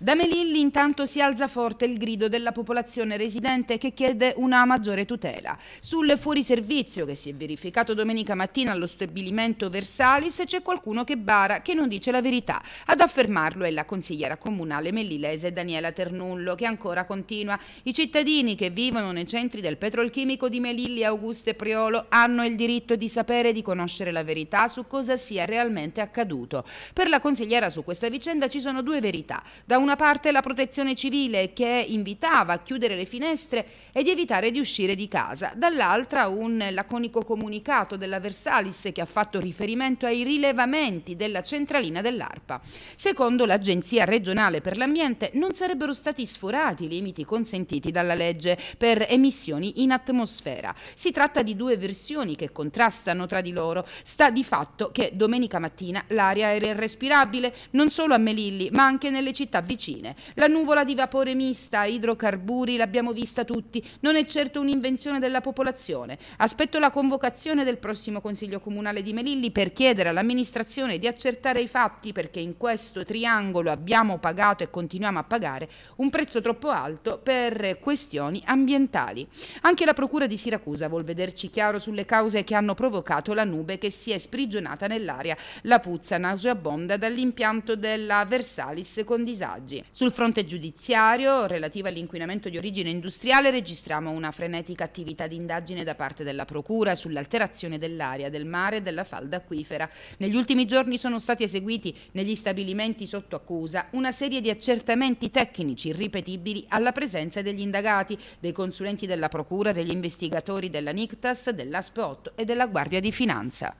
Da Melilli intanto si alza forte il grido della popolazione residente che chiede una maggiore tutela. Sul fuoriservizio che si è verificato domenica mattina allo stabilimento Versalis c'è qualcuno che bara che non dice la verità. Ad affermarlo è la consigliera comunale mellilese Daniela Ternullo che ancora continua. I cittadini che vivono nei centri del petrolchimico di Melilli, Auguste e Priolo hanno il diritto di sapere e di conoscere la verità su cosa sia realmente accaduto. Per la consigliera su questa vicenda ci sono due verità. Da una una parte la protezione civile che invitava a chiudere le finestre e di evitare di uscire di casa, dall'altra un laconico comunicato della Versalis che ha fatto riferimento ai rilevamenti della centralina dell'ARPA. Secondo l'Agenzia regionale per l'ambiente non sarebbero stati sforati i limiti consentiti dalla legge per emissioni in atmosfera. Si tratta di due versioni che contrastano tra di loro. Sta di fatto che domenica mattina l'aria era irrespirabile non solo a Melilli ma anche nelle città vicine vicine. La nuvola di vapore mista, idrocarburi, l'abbiamo vista tutti, non è certo un'invenzione della popolazione. Aspetto la convocazione del prossimo Consiglio Comunale di Melilli per chiedere all'amministrazione di accertare i fatti perché in questo triangolo abbiamo pagato e continuiamo a pagare un prezzo troppo alto per questioni ambientali. Anche la Procura di Siracusa vuol vederci chiaro sulle cause che hanno provocato la nube che si è sprigionata nell'aria. La puzza nauseabonda dall'impianto della Versalis con disagio oggi. Sul fronte giudiziario, relativo all'inquinamento di origine industriale, registriamo una frenetica attività di indagine da parte della Procura sull'alterazione dell'aria, del mare e della falda acquifera. Negli ultimi giorni sono stati eseguiti negli stabilimenti sotto accusa una serie di accertamenti tecnici ripetibili alla presenza degli indagati, dei consulenti della Procura, degli investigatori della NICTAS, dell'ASP8 e della Guardia di Finanza.